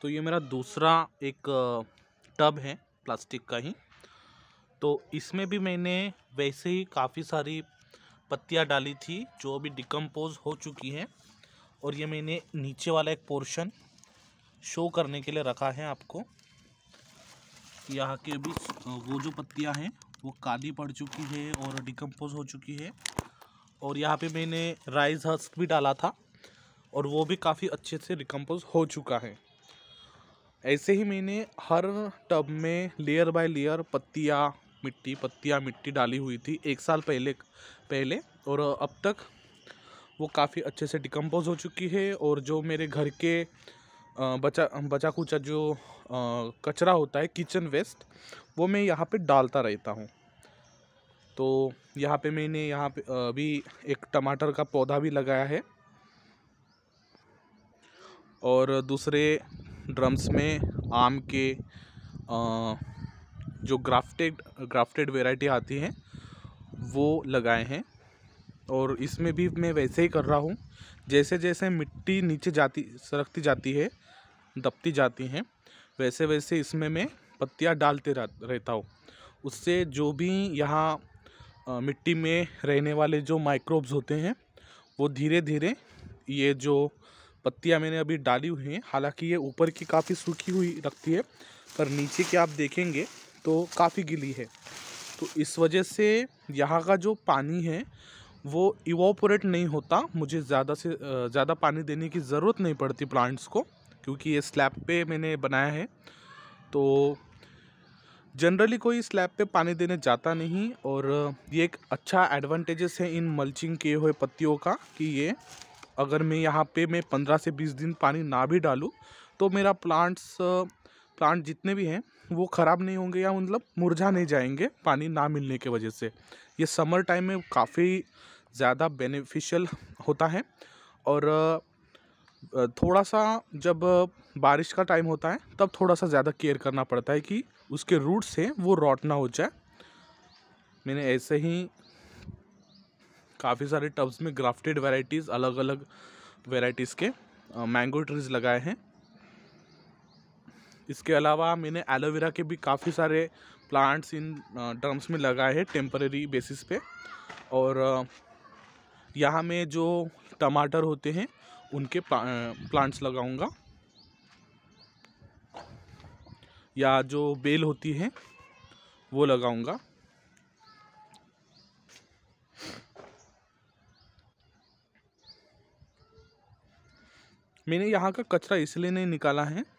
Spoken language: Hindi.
तो ये मेरा दूसरा एक टब है प्लास्टिक का ही तो इसमें भी मैंने वैसे ही काफ़ी सारी पत्तियाँ डाली थी जो अभी डिकम्पोज हो चुकी हैं और ये मैंने नीचे वाला एक पोर्शन शो करने के लिए रखा है आपको यहाँ के भी वो जो पत्तियाँ हैं वो काली पड़ चुकी है और डिकम्पोज हो चुकी है और यहाँ पे मैंने राइस हस्क भी डाला था और वो भी काफ़ी अच्छे से डिकम्पोज हो चुका है ऐसे ही मैंने हर टब में लेयर बाय लेयर पत्तियाँ मिट्टी पत्तियाँ मिट्टी डाली हुई थी एक साल पहले पहले और अब तक वो काफ़ी अच्छे से डिकम्पोज हो चुकी है और जो मेरे घर के बचा बचा कुचा जो कचरा होता है किचन वेस्ट वो मैं यहाँ पे डालता रहता हूँ तो यहाँ पे मैंने यहाँ पे अभी एक टमाटर का पौधा भी लगाया है और दूसरे ड्रम्स में आम के आ, जो ग्राफ्टेड ग्राफ्टेड वेराइटी आती हैं वो लगाए हैं और इसमें भी मैं वैसे ही कर रहा हूँ जैसे जैसे मिट्टी नीचे जाती सरकती जाती है दबती जाती हैं वैसे वैसे इसमें मैं पत्तियाँ डालते रहता हूँ उससे जो भी यहाँ मिट्टी में रहने वाले जो माइक्रोब्स होते हैं वो धीरे धीरे ये जो पत्तियाँ मैंने अभी डाली हुई हैं हालांकि ये ऊपर की काफ़ी सूखी हुई रखती है पर नीचे की आप देखेंगे तो काफ़ी गिली है तो इस वजह से यहाँ का जो पानी है वो इवोपोरेट नहीं होता मुझे ज़्यादा से ज़्यादा पानी देने की ज़रूरत नहीं पड़ती प्लांट्स को क्योंकि ये स्लैब पे मैंने बनाया है तो जनरली कोई स्लैब पे पानी देने जाता नहीं और ये एक अच्छा एडवांटेजेस है इन मल्चिंग किए हुए पत्तियों का कि ये अगर मैं यहाँ पे मैं पंद्रह से बीस दिन पानी ना भी डालूँ तो मेरा प्लांट्स प्लांट जितने भी हैं वो ख़राब नहीं होंगे या मतलब मुरझा नहीं जाएंगे पानी ना मिलने के वजह से ये समर टाइम में काफ़ी ज़्यादा बेनिफिशियल होता है और थोड़ा सा जब बारिश का टाइम होता है तब थोड़ा सा ज़्यादा केयर करना पड़ता है कि उसके रूट्स हैं वो रॉट ना हो जाए मैंने ऐसे ही काफ़ी सारे टब्स में ग्राफ्टेड वेराइटीज़ अलग अलग वेराइटीज़ के मैंगो ट्रीज़ लगाए हैं इसके अलावा मैंने एलोवेरा के भी काफ़ी सारे प्लांट्स इन ड्रम्स में लगाए हैं टेम्परेरी बेसिस पे और यहाँ में जो टमाटर होते हैं उनके प्लांट्स लगाऊंगा या जो बेल होती है वो लगाऊंगा मैंने यहाँ का कचरा इसलिए नहीं निकाला है